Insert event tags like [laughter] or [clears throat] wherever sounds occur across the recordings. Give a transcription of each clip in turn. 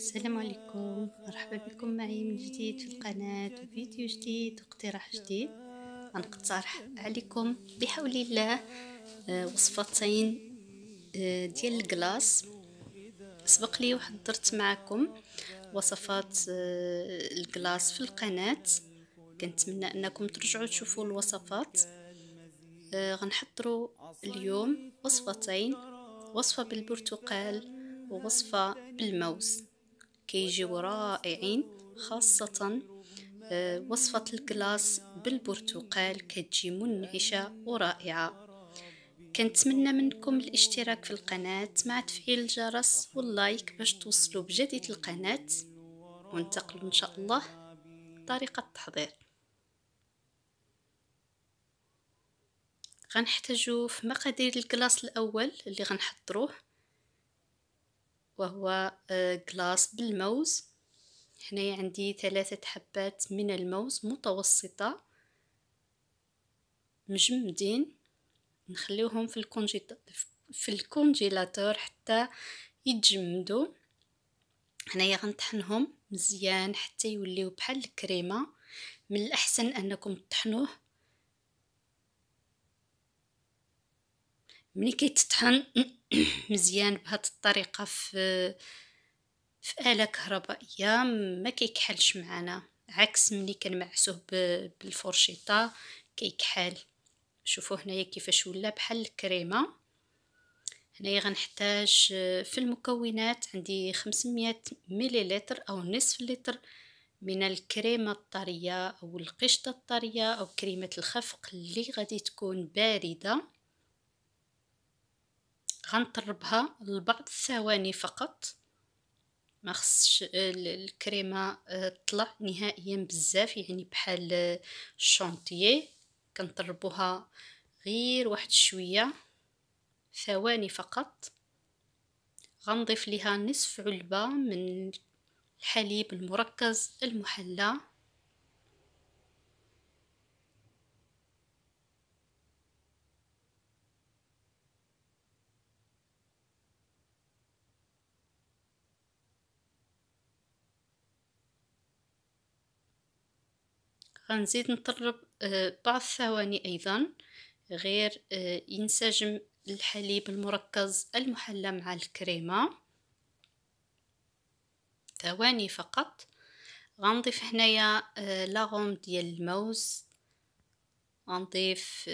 السلام عليكم مرحبا بكم معي من جديد في القناة وفيديو جديد واقتراح جديد غنقترح عليكم بحول الله آه، وصفتين آه، ديال الكلاص سبق لي وحضرت معكم وصفات آه، الكلاص في القناة كنتمنى انكم ترجعوا تشوفوا الوصفات غنحضروا اليوم وصفتين وصفة بالبرتقال ووصفة بالموز كيجيو رائعين خاصة آه، وصفة الكلاس بالبرتقال كتجي منعشة ورائعة كنتمنى منكم الاشتراك في القناة مع تفعيل الجرس واللايك باش توصلوا بجديد القناة وننتقلوا ان شاء الله طريقة التحضير غنحتاجو في مقادير الكلاص الاول اللي غنحضروه وهو كلاص آه، بالموز هنايا عندي ثلاثة حبات من الموز متوسطة مجمدين نخليوهم في الكونجيلاتور في الكونجيلاتور حتى يتجمدوا هنايا غنطحنهم مزيان حتى يوليو بحال الكريمه من الاحسن انكم تطحنوه ملي كيتطحن [clears throat] مزيان بهاد الطريقه في في آلة كهربائية ما كيكحلش معنا عكس ملي كنمعسوه بالفرشيطة كيكحل شوفوا هنايا كيفاش ولا بحال الكريمه هنايا غنحتاج آه، في المكونات عندي 500 مليلتر او نصف لتر من الكريمه الطريه او القشطه الطريه او كريمه الخفق اللي غادي تكون بارده غنطربها لبعض الثواني فقط ما خصش الكريمه آه، تطلع نهائيا بزاف يعني بحال آه، الشونتيي كنطربوها غير واحد شويه ثواني فقط غنضيف لها نصف علبه من الحليب المركز المحلى غنزيد نطرب آه، بعض الثواني أيضا غير آه، ينسجم الحليب المركز المحلى مع الكريمة ثواني فقط غنضيف هنايا آه، لاغوم ديال الموز غنضيف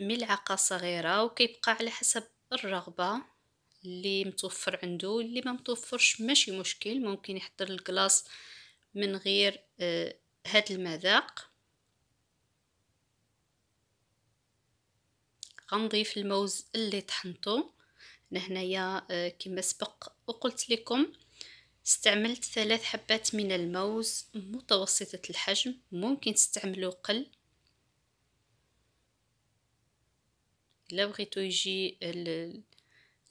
ملعقة صغيرة وكيبقى على حسب الرغبة اللي متوفر عنده اللي ما متوفرش ماشي مشكل ممكن يحضر الكلاص من غير بهذا المذاق غنضيف الموز اللي طحنته انا هنايا آه، كما سبق وقلت لكم استعملت ثلاث حبات من الموز متوسطة الحجم ممكن تستعملوا قل الا بغيتو يجي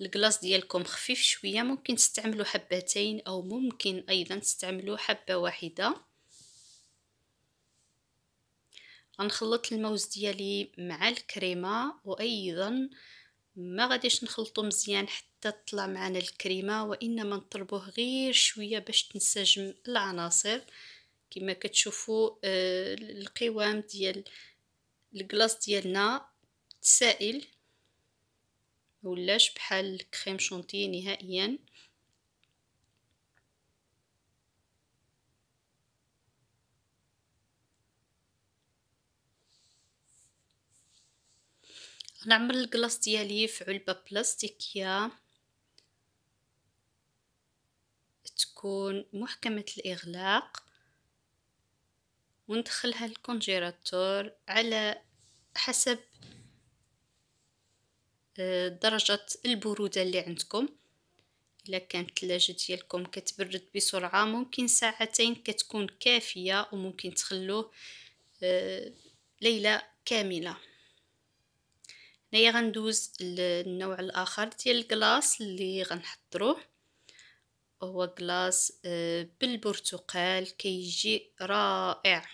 الكلاص ديالكم خفيف شويه ممكن تستعملوا حبتين او ممكن ايضا تستعملوا حبه واحده غنخلط الموز ديالي مع الكريمه وايضا ما غاديش نخلطو مزيان حتى تطلع معنا الكريمه وانما نطربوه غير شويه باش تنسجم العناصر كما كتشوفوا آه، القوام ديال الكلاص ديالنا سائل ولاش بحال الكريم شونتي نهائيا غنعمر الكلاص ديالي في علبه بلاستيكيه تكون محكمه الاغلاق وندخلها الكونجيراتور على حسب آه، درجة البرودة اللي عندكم إلا كانت الثلاجة ديالكم كتبرد بسرعة ممكن ساعتين كتكون كافية وممكن تخلوه آه، ليلة كاملة هنايا غندوز للنوع الاخر ديال الكلاص اللي غنحضروه هو كلاص آه، بالبرتقال كيجي رائع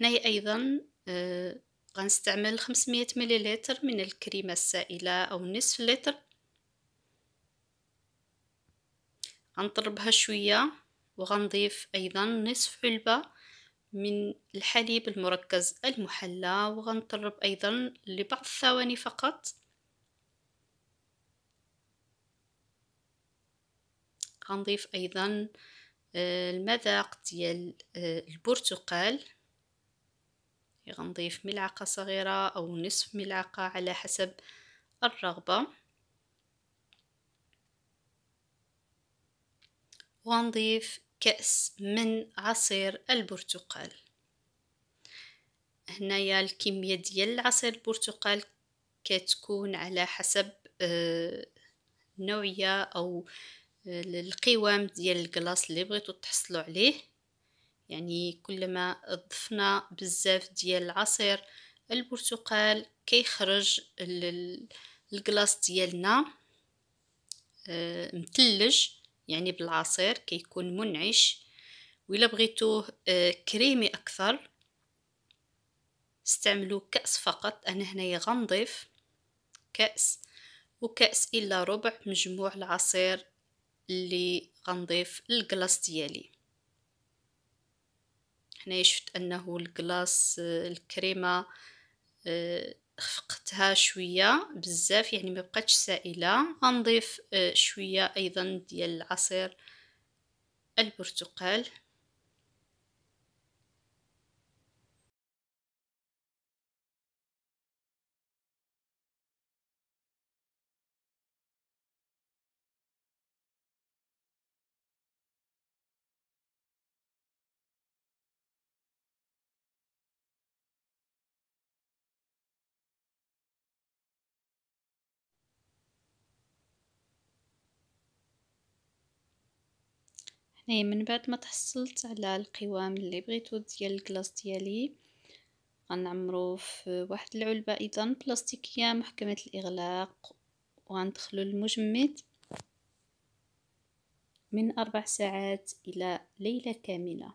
هنايا ايضا آه، غنستعمل 500 مليلتر من الكريمه السائله او نصف لتر غنطربها شويه وغنضيف ايضا نصف علبه من الحليب المركز المحلى وغنطرب أيضا لبعض الثواني فقط غنضيف أيضا آه، المذاق ديال آه، البرتقال غنضيف ملعقة صغيرة أو نصف ملعقة على حسب الرغبة وغنضيف كأس من عصير البرتقال هنايا الكمية ديال عصير البرتقال كتكون على حسب النوعية آه، أو آه، القوام ديال الكلاص اللي بغيتو تحصلوا عليه يعني كلما ضفنا بزاف ديال عصير البرتقال كيخرج الكلاص ديالنا آه، متلج يعني بالعصير كيكون منعش ولا بغيتوه آه، كريمي أكثر استعملوا كأس فقط أنا هنايا غنضيف كأس وكأس إلا ربع مجموع العصير اللي غنضيف الكلاص ديالي هنايا شفت أنه الكلاص آه، الكريمة آه، خفقتها شويه بزاف يعني ما بقاتش سائله غنضيف آه، شويه ايضا ديال العصير البرتقال اي من بعد ما تحصلت على القوام اللي بغيتو ديال الكلاص ديالي غنعمرو في واحد العلبه ايضا بلاستيكيه محكمه الاغلاق وغندخلو المجمد من اربع ساعات الى ليله كامله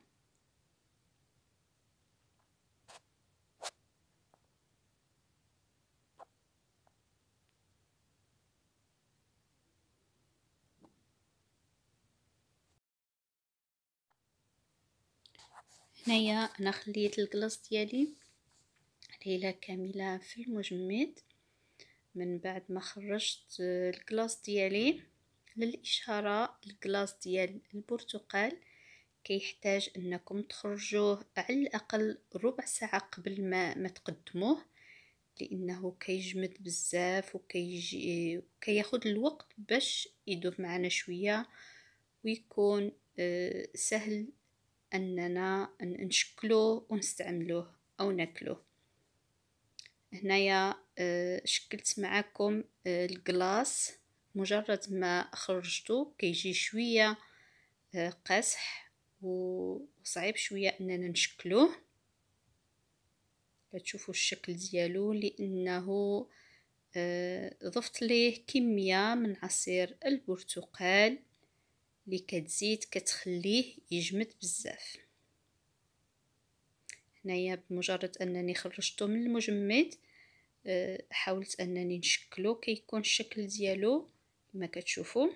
هنايا انا خليت الكلاص ديالي ليله كامله في المجمد من بعد ما خرجت آه، الكلاص ديالي للاشاره الكلاص ديال البرتقال كيحتاج انكم تخرجوه على الاقل ربع ساعه قبل ما ما تقدموه لانه كيجمد بزاف وكيجي كياخد الوقت باش يذوب معنا شويه ويكون آه، سهل أننا نشكلوه ونستعمله أو ناكلوه هنايا [hesitation] شكلت معكم [hesitation] الكلاص مجرد ما خرجته كيجي شوية [hesitation] قاسح وصعيب شوية أننا نشكلوه تشوفوا الشكل ديالو لأنه ضفت ليه كمية من عصير البرتقال اللي كتزيد كتخليه يجمد بزاف هنايا بمجرد انني خرجته من المجمد آه، حاولت انني نشكله كيكون الشكل ديالو كما كتشوفوا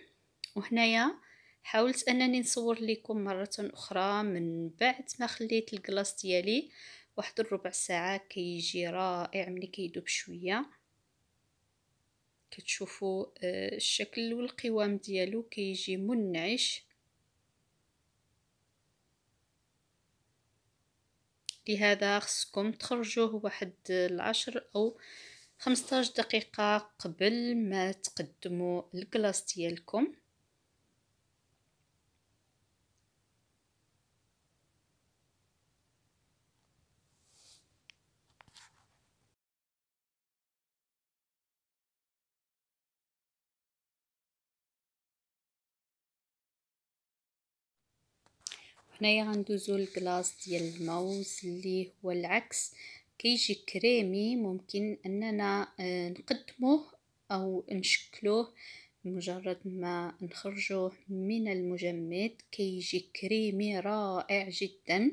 وهنايا حاولت انني نصور لكم مره اخرى من بعد ما خليت الكلاص ديالي واحد الربع ساعه كيجي رائع ملي كيدوب شويه كتشوفوا آه، الشكل والقوام ديالو كيجي منعش لهذا خصكم تخرجوه واحد العشر او خمسطاش دقيقة قبل ما تقدموا الكلاص ديالكم هنايا غندوزو لكلاص ديال الموز اللي هو العكس كيجي كريمي ممكن اننا آه، نقدموه او نشكلوه مجرد ما نخرجوه من المجمد كيجي كريمي رائع جدا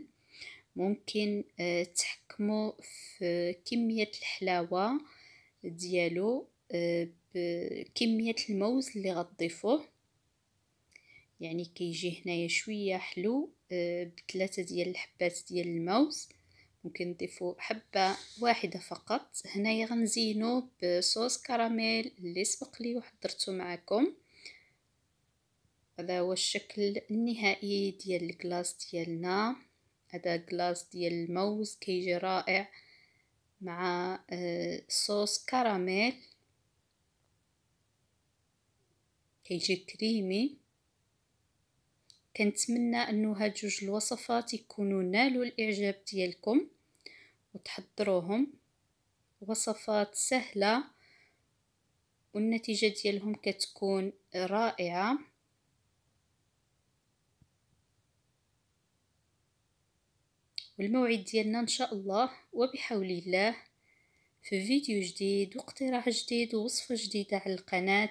ممكن آه، تحكموا في كمية الحلاوة ديالو آه، بكمية الموز اللي غتضيفوه يعني كيجي هنايا شويه حلو آه، بثلاثه ديال الحبات ديال الموز ممكن نضيفو حبه واحده فقط هنايا غنزينو بصوص كراميل اللي سبق لي وحضرته معكم هذا هو الشكل النهائي ديال الكلاص ديالنا هذا كلاص ديال الموز كيجي رائع مع آه، صوص كراميل كيجي كريمي كنتمنى انه هاد جوج الوصفات يكونوا نالوا الاعجاب ديالكم وتحضروهم وصفات سهله والنتيجه ديالهم كتكون رائعه والموعد ديالنا ان شاء الله وبحول الله في فيديو جديد واقتراح جديد ووصفه جديده على القناه